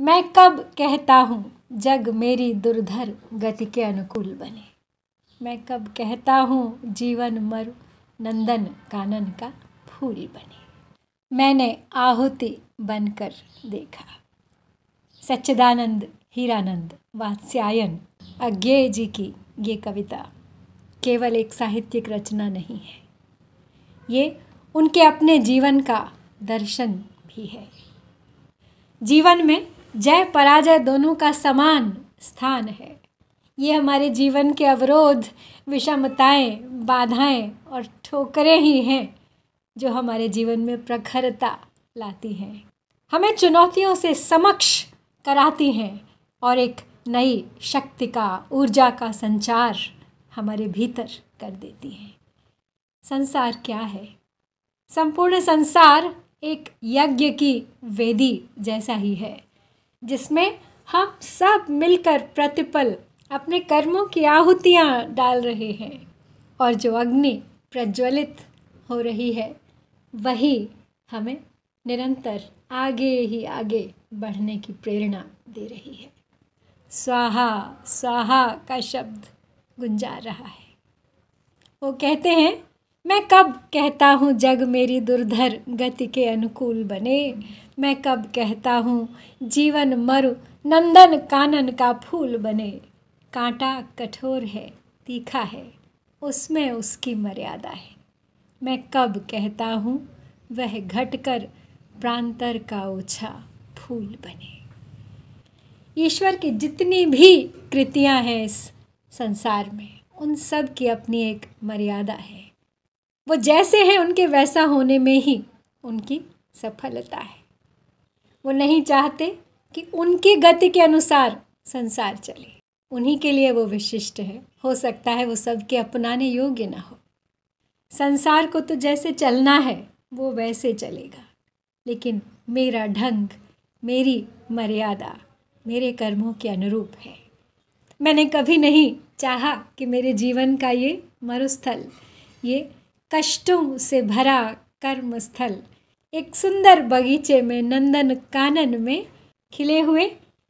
मैं कब कहता हूँ जग मेरी दुर्धर गति के अनुकूल बने मैं कब कहता हूँ जीवन मरु नंदन कानन का फूल बने मैंने आहुति बनकर देखा सच्चिदानंद हीरानंद वात्स्यायन अज्ञेय जी की ये कविता केवल एक साहित्यिक रचना नहीं है ये उनके अपने जीवन का दर्शन भी है जीवन में जय पराजय दोनों का समान स्थान है ये हमारे जीवन के अवरोध विषमताएं बाधाएं और ठोकरें ही हैं जो हमारे जीवन में प्रखरता लाती हैं हमें चुनौतियों से समक्ष कराती हैं और एक नई शक्ति का ऊर्जा का संचार हमारे भीतर कर देती हैं संसार क्या है संपूर्ण संसार एक यज्ञ की वेदी जैसा ही है जिसमें हम सब मिलकर प्रतिपल अपने कर्मों की आहुतियाँ डाल रहे हैं और जो अग्नि प्रज्वलित हो रही है वही हमें निरंतर आगे ही आगे बढ़ने की प्रेरणा दे रही है स्वाहा स्वाहा का शब्द गुंजा रहा है वो कहते हैं मैं कब कहता हूँ जग मेरी दुर्धर गति के अनुकूल बने मैं कब कहता हूँ जीवन मरु नंदन कानन का फूल बने कांटा कठोर है तीखा है उसमें उसकी मर्यादा है मैं कब कहता हूँ वह घटकर प्रांतर का ओछा फूल बने ईश्वर की जितनी भी कृतियाँ हैं इस संसार में उन सब की अपनी एक मर्यादा है वो जैसे हैं उनके वैसा होने में ही उनकी सफलता है वो नहीं चाहते कि उनकी गति के अनुसार संसार चले उन्हीं के लिए वो विशिष्ट है हो सकता है वो सबके अपनाने योग्य ना हो संसार को तो जैसे चलना है वो वैसे चलेगा लेकिन मेरा ढंग मेरी मर्यादा मेरे कर्मों के अनुरूप है मैंने कभी नहीं चाहा कि मेरे जीवन का ये मरुस्थल ये कष्टों से भरा कर्म स्थल एक सुंदर बगीचे में नंदन कानन में खिले हुए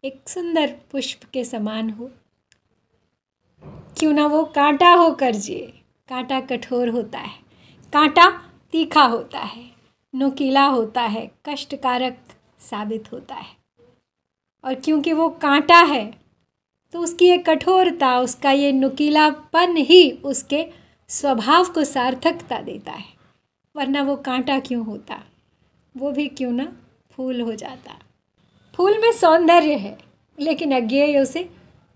एक सुंदर पुष्प के समान हो क्यों ना वो कांटा हो कर जिए कांटा कठोर होता है कांटा तीखा होता है नुकीला होता है कष्टकारक साबित होता है और क्योंकि वो कांटा है तो उसकी ये कठोरता उसका ये नुकीलापन ही उसके स्वभाव को सार्थकता देता है वरना वो कांटा क्यों होता वो भी क्यों ना फूल हो जाता फूल में सौंदर्य है लेकिन अज्ञेय उसे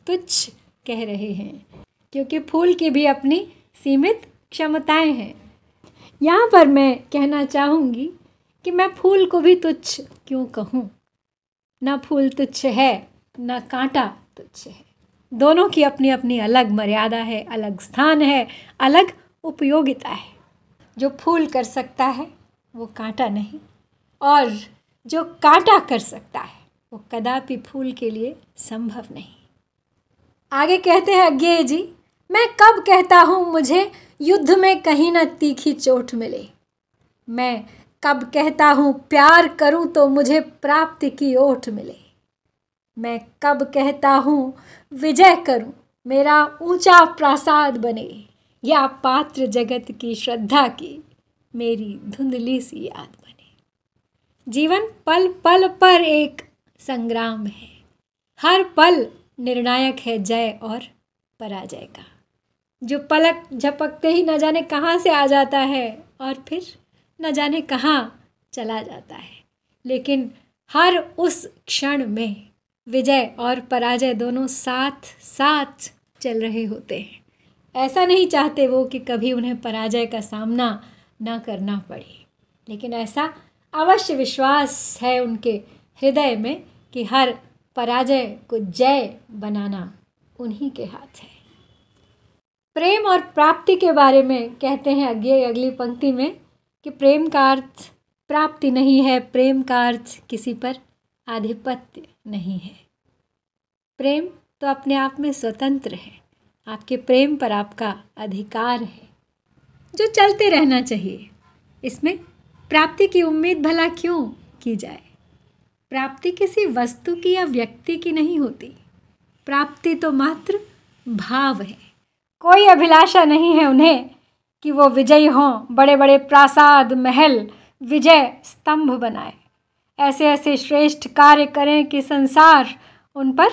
तुच्छ कह रहे हैं क्योंकि फूल की भी अपनी सीमित क्षमताएं हैं यहाँ पर मैं कहना चाहूँगी कि मैं फूल को भी तुच्छ क्यों कहूँ ना फूल तुच्छ है ना कांटा तुच्छ है दोनों की अपनी अपनी अलग मर्यादा है अलग स्थान है अलग उपयोगिता है जो फूल कर सकता है वो कांटा नहीं और जो कांटा कर सकता है वो कदापि फूल के लिए संभव नहीं आगे कहते हैं अज्ञे जी मैं कब कहता हूँ मुझे युद्ध में कहीं ना तीखी चोट मिले मैं कब कहता हूँ प्यार करूँ तो मुझे प्राप्ति की ओट मिले मैं कब कहता हूँ विजय करूँ मेरा ऊंचा प्रासाद बने या पात्र जगत की श्रद्धा की मेरी धुंधली सी याद बने जीवन पल पल पर एक संग्राम है हर पल निर्णायक है जय और पराजय का जो पलक झपकते ही न जाने कहाँ से आ जाता है और फिर न जाने कहाँ चला जाता है लेकिन हर उस क्षण में विजय और पराजय दोनों साथ साथ चल रहे होते हैं ऐसा नहीं चाहते वो कि कभी उन्हें पराजय का सामना ना करना पड़े लेकिन ऐसा अवश्य विश्वास है उनके हृदय में कि हर पराजय को जय बनाना उन्हीं के हाथ है प्रेम और प्राप्ति के बारे में कहते हैं अगले अगली पंक्ति में कि प्रेम का अर्थ प्राप्ति नहीं है प्रेम का अर्थ किसी पर आधिपत्य नहीं है प्रेम तो अपने आप में स्वतंत्र है आपके प्रेम पर आपका अधिकार है जो चलते रहना चाहिए इसमें प्राप्ति की उम्मीद भला क्यों की जाए प्राप्ति किसी वस्तु की या व्यक्ति की नहीं होती प्राप्ति तो मात्र भाव है कोई अभिलाषा नहीं है उन्हें कि वो विजयी हों बड़े बड़े प्रासाद महल विजय स्तंभ बनाए ऐसे ऐसे श्रेष्ठ कार्य करें कि संसार उन पर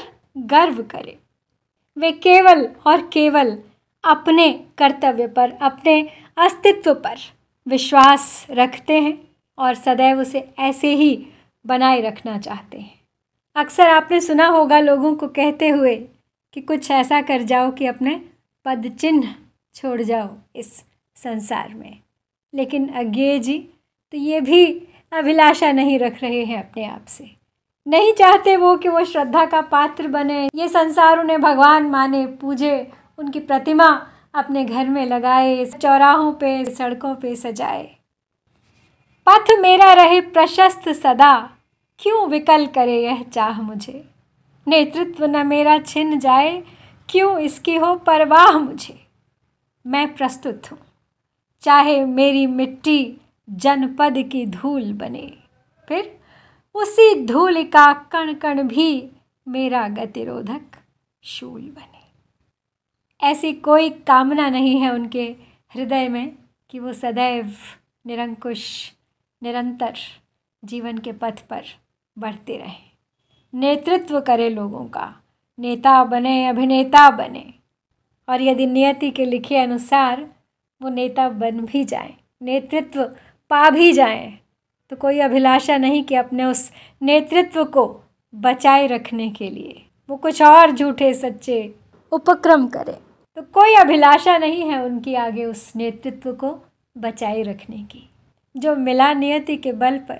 गर्व करे वे केवल और केवल अपने कर्तव्य पर अपने अस्तित्व पर विश्वास रखते हैं और सदैव उसे ऐसे ही बनाए रखना चाहते हैं अक्सर आपने सुना होगा लोगों को कहते हुए कि कुछ ऐसा कर जाओ कि अपने पद चिन्ह छोड़ जाओ इस संसार में लेकिन अज्ञे जी तो ये भी अभिलाषा नहीं रख रहे हैं अपने आप से नहीं चाहते वो कि वो श्रद्धा का पात्र बने ये संसार उन्हें भगवान माने पूजे उनकी प्रतिमा अपने घर में लगाए चौराहों पे सड़कों पे सजाए पथ मेरा रहे प्रशस्त सदा क्यों विकल करे यह चाह मुझे नेतृत्व न मेरा छिन जाए क्यों इसकी हो परवाह मुझे मैं प्रस्तुत हूँ चाहे मेरी मिट्टी जनपद की धूल बने फिर उसी धूल का कण कण भी मेरा गतिरोधक शूल बने ऐसी कोई कामना नहीं है उनके हृदय में कि वो सदैव निरंकुश निरंतर जीवन के पथ पर बढ़ते रहें नेतृत्व करें लोगों का नेता बने अभिनेता बने और यदि नियति के लिखे अनुसार वो नेता बन भी जाए नेतृत्व पा भी जाए तो कोई अभिलाषा नहीं कि अपने उस नेतृत्व को बचाए रखने के लिए वो कुछ और झूठे सच्चे उपक्रम करें तो कोई अभिलाषा नहीं है उनकी आगे उस नेतृत्व को बचाए रखने की जो मिला नियति के बल पर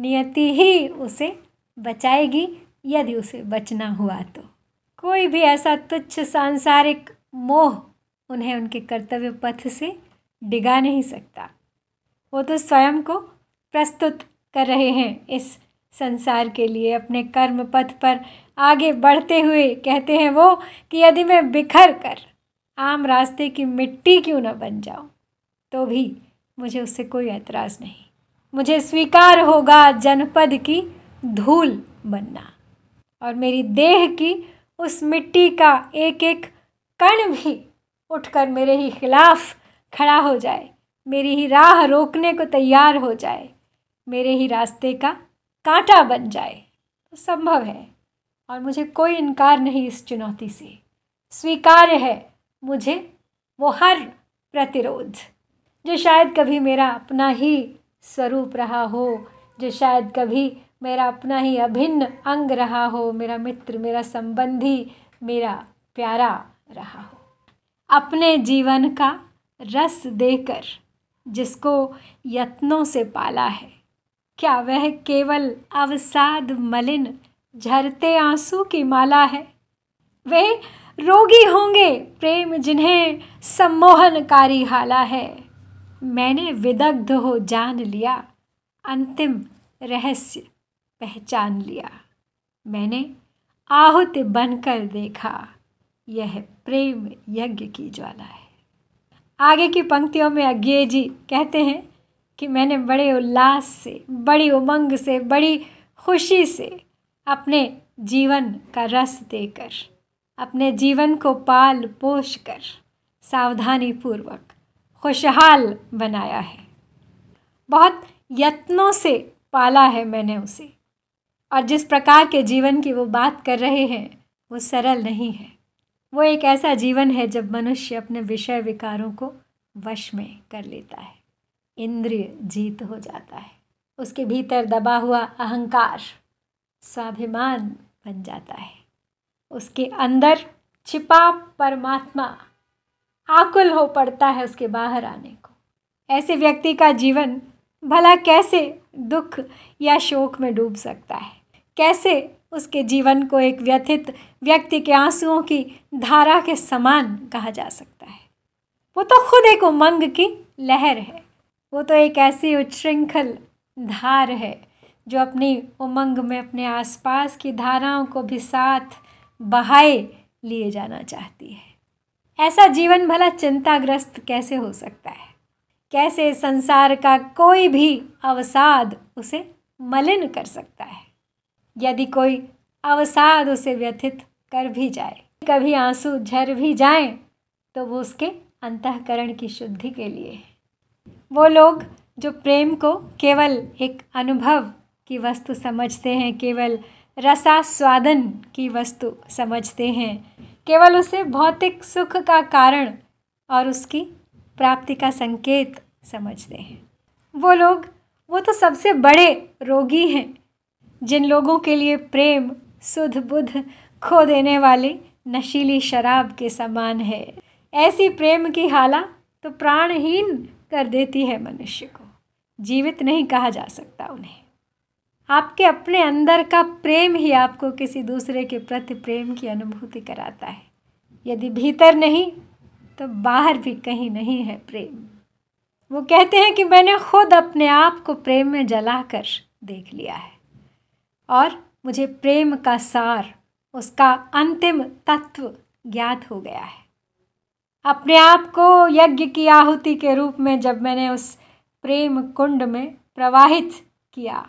नियति ही उसे बचाएगी यदि उसे बचना हुआ तो कोई भी ऐसा तुच्छ सांसारिक मोह उन्हें उनके कर्तव्य पथ से डिगा नहीं सकता वो तो स्वयं को प्रस्तुत कर रहे हैं इस संसार के लिए अपने कर्म पथ पर आगे बढ़ते हुए कहते हैं वो कि यदि मैं बिखर कर आम रास्ते की मिट्टी क्यों ना बन जाओ तो भी मुझे उससे कोई ऐतराज़ नहीं मुझे स्वीकार होगा जनपद की धूल बनना और मेरी देह की उस मिट्टी का एक एक कण भी उठकर मेरे ही खिलाफ खड़ा हो जाए मेरी ही राह रोकने को तैयार हो जाए मेरे ही रास्ते का कांटा बन जाए तो संभव है और मुझे कोई इनकार नहीं इस चुनौती से स्वीकार्य है मुझे वो हर प्रतिरोध जो शायद कभी मेरा अपना ही स्वरूप रहा हो जो शायद कभी मेरा अपना ही अभिन्न अंग रहा हो मेरा मित्र मेरा संबंधी मेरा प्यारा रहा हो अपने जीवन का रस देकर जिसको यत्नों से पाला है क्या वह केवल अवसाद मलिन झरते आंसू की माला है वे रोगी होंगे प्रेम जिन्हें सम्मोहनकारी हाला है मैंने विदग्ध हो जान लिया अंतिम रहस्य पहचान लिया मैंने आहुत बनकर देखा यह प्रेम यज्ञ की ज्वाला है आगे की पंक्तियों में अज्ञे जी कहते हैं कि मैंने बड़े उल्लास से बड़ी उमंग से बड़ी खुशी से अपने जीवन का रस देकर अपने जीवन को पाल पोष कर सावधानी पूर्वक खुशहाल बनाया है बहुत यत्नों से पाला है मैंने उसे और जिस प्रकार के जीवन की वो बात कर रहे हैं वो सरल नहीं है वो एक ऐसा जीवन है जब मनुष्य अपने विषय विकारों को वश में कर लेता है इंद्रिय जीत हो जाता है उसके भीतर दबा हुआ अहंकार स्वाभिमान बन जाता है उसके अंदर छिपा परमात्मा आकुल हो पड़ता है उसके बाहर आने को ऐसे व्यक्ति का जीवन भला कैसे दुख या शोक में डूब सकता है कैसे उसके जीवन को एक व्यथित व्यक्ति के आंसुओं की धारा के समान कहा जा सकता है वो तो खुद एक उमंग की लहर है वो तो एक ऐसी उच्छृंखल धार है जो अपनी उमंग में अपने आसपास की धाराओं को भी साथ बहाए लिए जाना चाहती है ऐसा जीवन भला चिंताग्रस्त कैसे हो सकता है कैसे संसार का कोई भी अवसाद उसे मलिन कर सकता है यदि कोई अवसाद उसे व्यथित कर भी जाए कभी आंसू झर भी जाए तो वो उसके अंतकरण की शुद्धि के लिए है वो लोग जो प्रेम को केवल एक अनुभव की वस्तु समझते हैं केवल रसास्वादन की वस्तु समझते हैं केवल उसे भौतिक सुख का कारण और उसकी प्राप्ति का संकेत समझते हैं वो लोग वो तो सबसे बड़े रोगी हैं जिन लोगों के लिए प्रेम सुध बुध खो देने वाली नशीली शराब के समान है ऐसी प्रेम की हाला तो प्राणहीन कर देती है मनुष्य को जीवित नहीं कहा जा सकता उन्हें आपके अपने अंदर का प्रेम ही आपको किसी दूसरे के प्रति प्रेम की अनुभूति कराता है यदि भीतर नहीं तो बाहर भी कहीं नहीं है प्रेम वो कहते हैं कि मैंने खुद अपने आप को प्रेम में जलाकर देख लिया है और मुझे प्रेम का सार उसका अंतिम तत्व ज्ञात हो गया है अपने आप को यज्ञ की आहुति के रूप में जब मैंने उस प्रेम कुंड में प्रवाहित किया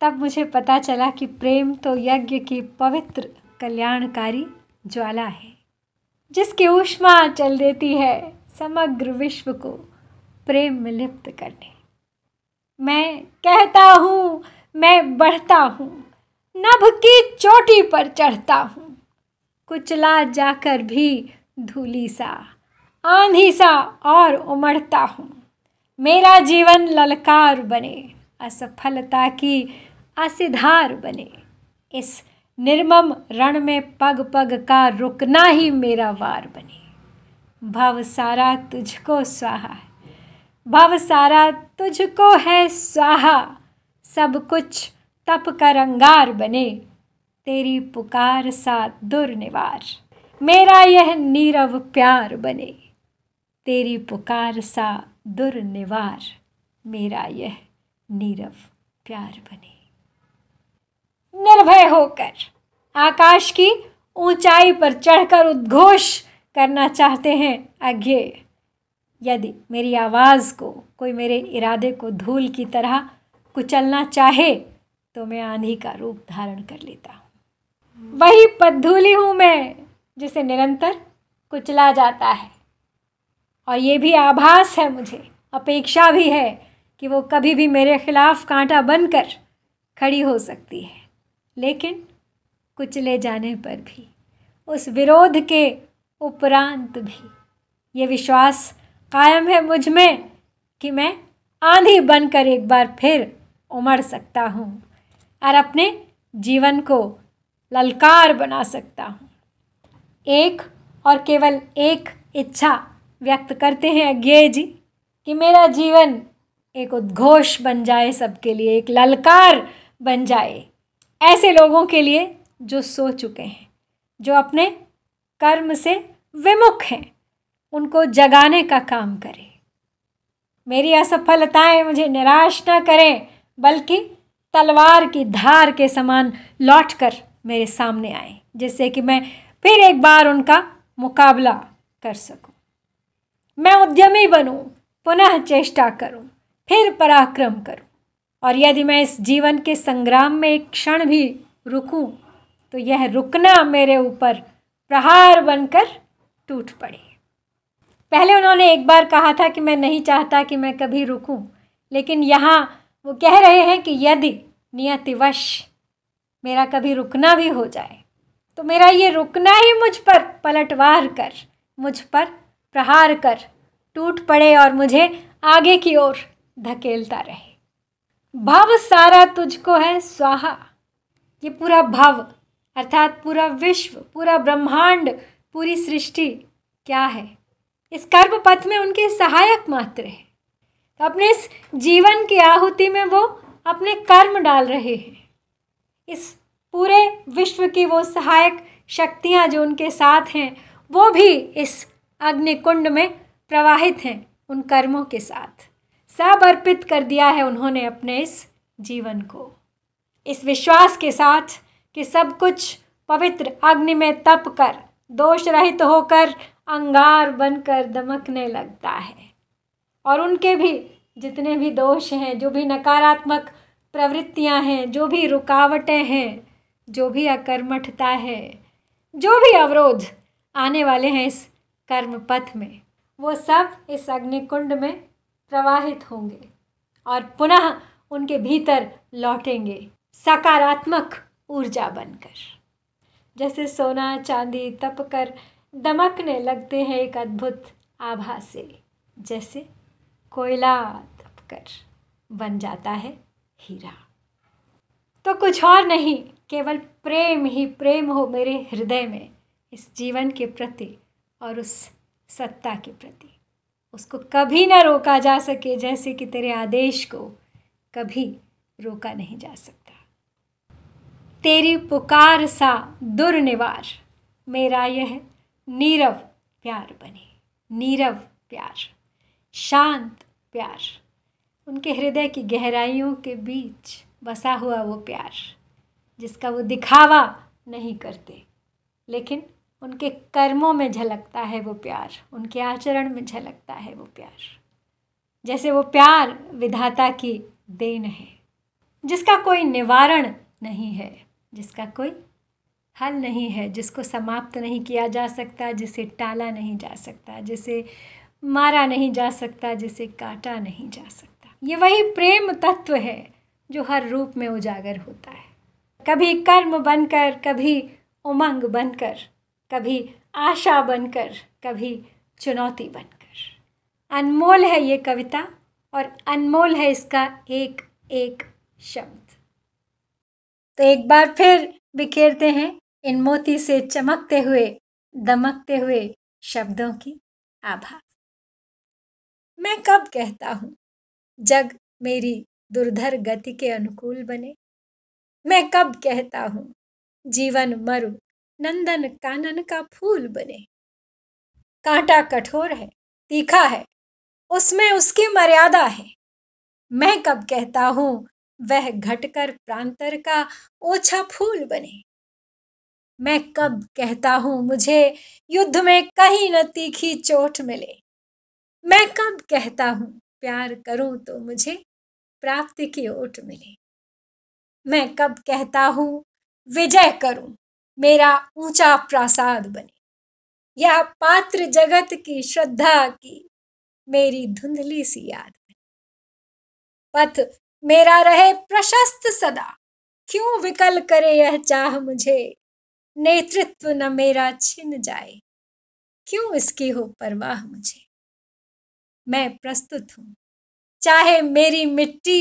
तब मुझे पता चला कि प्रेम तो यज्ञ की पवित्र कल्याणकारी ज्वाला है जिसकी ऊष्मा चल देती है समग्र विश्व को प्रेम में लिप्त करने मैं कहता हूँ मैं बढ़ता हूँ नभ की चोटी पर चढ़ता हूँ कुचला जाकर भी धूली सा आंधी सा और उमड़ता हूँ मेरा जीवन ललकार बने असफलता की असिधार बने इस निर्मम रण में पग पग का रुकना ही मेरा वार बने भव सारा तुझको स्वाहा भव सारा तुझको है स्वाहा सब कुछ तप कर अंगार बने तेरी पुकार सा दुर्निवार मेरा यह नीरव प्यार बने तेरी पुकार सा दुर्निवार मेरा यह नीरव प्यार बने निर्भय होकर आकाश की ऊंचाई पर चढ़कर उद्घोष करना चाहते हैं अज्ञे यदि मेरी आवाज़ को कोई मेरे इरादे को धूल की तरह कुचलना चाहे तो मैं आंधी का रूप धारण कर लेता हूँ वही पद्धूली हूँ मैं जिसे निरंतर कुचला जाता है और ये भी आभास है मुझे अपेक्षा भी है कि वो कभी भी मेरे खिलाफ़ कांटा बनकर खड़ी हो सकती है लेकिन कुचले जाने पर भी उस विरोध के उपरांत भी ये विश्वास कायम है मुझ में कि मैं आंधी बनकर एक बार फिर उमड़ सकता हूँ और अपने जीवन को ललकार बना सकता हूँ एक और केवल एक इच्छा व्यक्त करते हैं अज्ञे जी कि मेरा जीवन एक उद्घोष बन जाए सबके लिए एक ललकार बन जाए ऐसे लोगों के लिए जो सो चुके हैं जो अपने कर्म से विमुख हैं उनको जगाने का काम करें मेरी असफलताएं मुझे निराश न करें बल्कि तलवार की धार के समान लौट कर मेरे सामने आए जिससे कि मैं फिर एक बार उनका मुकाबला कर सकूं। मैं उद्यमी बनूं, पुनः चेष्टा करूं, फिर पराक्रम करूं। और यदि मैं इस जीवन के संग्राम में एक क्षण भी रुकूं तो यह रुकना मेरे ऊपर प्रहार बनकर टूट पड़े पहले उन्होंने एक बार कहा था कि मैं नहीं चाहता कि मैं कभी रुकूं लेकिन यहाँ वो कह रहे हैं कि यदि नियतिवश मेरा कभी रुकना भी हो जाए तो मेरा ये रुकना ही मुझ पर पलटवार कर मुझ पर प्रहार कर टूट पड़े और मुझे आगे की ओर धकेलता रहे भाव सारा तुझको है स्वाहा ये पूरा भाव अर्थात पूरा विश्व पूरा ब्रह्मांड पूरी सृष्टि क्या है इस कर्म पथ में उनके सहायक मात्र है तो अपने इस जीवन की आहुति में वो अपने कर्म डाल रहे हैं इस पूरे विश्व की वो सहायक शक्तियाँ जो उनके साथ हैं वो भी इस अग्निकुंड में प्रवाहित हैं उन कर्मों के साथ सब अर्पित कर दिया है उन्होंने अपने इस जीवन को इस विश्वास के साथ कि सब कुछ पवित्र अग्नि में तप कर दोष रहित होकर अंगार बनकर दमकने लगता है और उनके भी जितने भी दोष हैं जो भी नकारात्मक प्रवृत्तियां हैं जो भी रुकावटें हैं जो भी अकर्मठता है जो भी अवरोध आने वाले हैं इस कर्म पथ में वो सब इस अग्निकुंड में प्रवाहित होंगे और पुनः उनके भीतर लौटेंगे सकारात्मक ऊर्जा बनकर जैसे सोना चांदी तप कर दमकने लगते हैं एक अद्भुत आभा से जैसे कोयला तपकर बन जाता है हीरा तो कुछ और नहीं केवल प्रेम ही प्रेम हो मेरे हृदय में इस जीवन के प्रति और उस सत्ता के प्रति उसको कभी ना रोका जा सके जैसे कि तेरे आदेश को कभी रोका नहीं जा सकता तेरी पुकार सा दुर्निवार मेरा यह नीरव प्यार बने नीरव प्यार शांत प्यार उनके हृदय की गहराइयों के बीच बसा हुआ वो प्यार जिसका वो दिखावा नहीं करते लेकिन उनके कर्मों में झलकता है वो प्यार उनके आचरण में झलकता है वो प्यार जैसे वो प्यार विधाता की देन है जिसका कोई निवारण नहीं है जिसका कोई हल नहीं है जिसको समाप्त नहीं किया जा सकता जिसे टाला नहीं जा सकता जिसे मारा नहीं जा सकता जिसे काटा नहीं जा सकता ये वही प्रेम तत्व है जो हर रूप में उजागर होता है कभी कर्म बनकर कभी उमंग बनकर कभी आशा बनकर कभी चुनौती बनकर अनमोल है ये कविता और अनमोल है इसका एक एक शब्द तो एक बार फिर बिखेरते हैं इन मोती से चमकते हुए दमकते हुए शब्दों की आभा मैं कब कहता हूँ जग मेरी दुर्धर गति के अनुकूल बने मैं कब कहता हूँ जीवन मरु नंदन कानन का फूल बने कांटा कठोर है तीखा है उसमें उसकी मर्यादा है मैं कब कहता हूं वह घटकर प्रांतर का ओछा फूल बने मैं कब कहता हूं मुझे युद्ध में कहीं न तीखी चोट मिले मैं कब कहता हूं प्यार करूं तो मुझे प्राप्ति की ओट मिले मैं कब कहता हूं विजय करूं मेरा ऊंचा प्रासाद बने यह पात्र जगत की श्रद्धा की मेरी धुंधली सी याद बने पथ मेरा रहे प्रशस्त सदा क्यों विकल करे यह चाह मुझे नेतृत्व न मेरा छिन जाए क्यों इसकी हो परवाह मुझे मैं प्रस्तुत हूं चाहे मेरी मिट्टी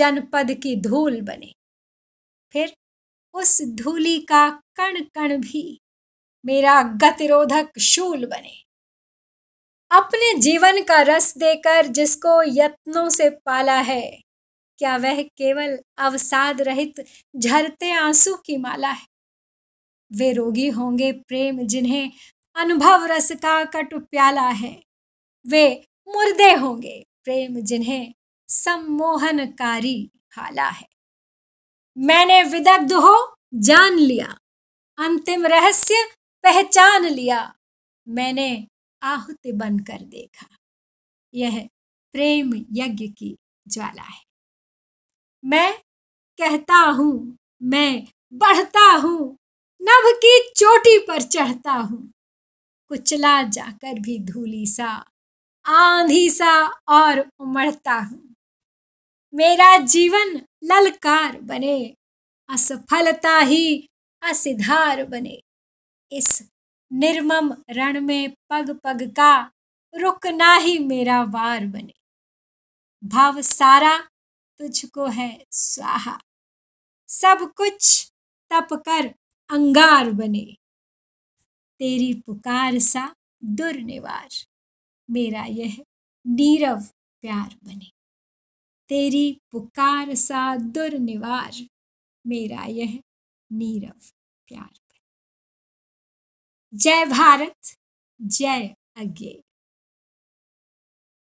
जनपद की धूल बने फिर उस धूली का कण कण भी मेरा गतिरोधक शूल बने अपने जीवन का रस देकर जिसको यत्नों से पाला है क्या वह केवल अवसाद रहित झरते आंसू की माला है वे रोगी होंगे प्रेम जिन्हें अनुभव रस का कट प्याला है वे मुर्दे होंगे प्रेम जिन्हें सम्मोहनकारी हाला है मैंने विदग्ध हो जान लिया अंतिम रहस्य पहचान लिया मैंने आहुति बनकर देखा यह प्रेम यज्ञ की ज्वाला है मैं कहता हूं मैं बढ़ता हूं नभ की चोटी पर चढ़ता हूं कुचला जाकर भी धूली सा आंधी सा और उमड़ता हूं मेरा जीवन ललकार बने असफलता ही असिधार बने इस निर्मम रण में पग पग का रुकना ही मेरा वार बने भाव सारा तुझको है स्वाहा सब कुछ तप कर अंगार बने तेरी पुकार सा दुर्निवार मेरा यह नीरव प्यार बने तेरी पुकार सा दुर्निवार मेरा यह नीरव प्यार जय भारत जय अज्ञे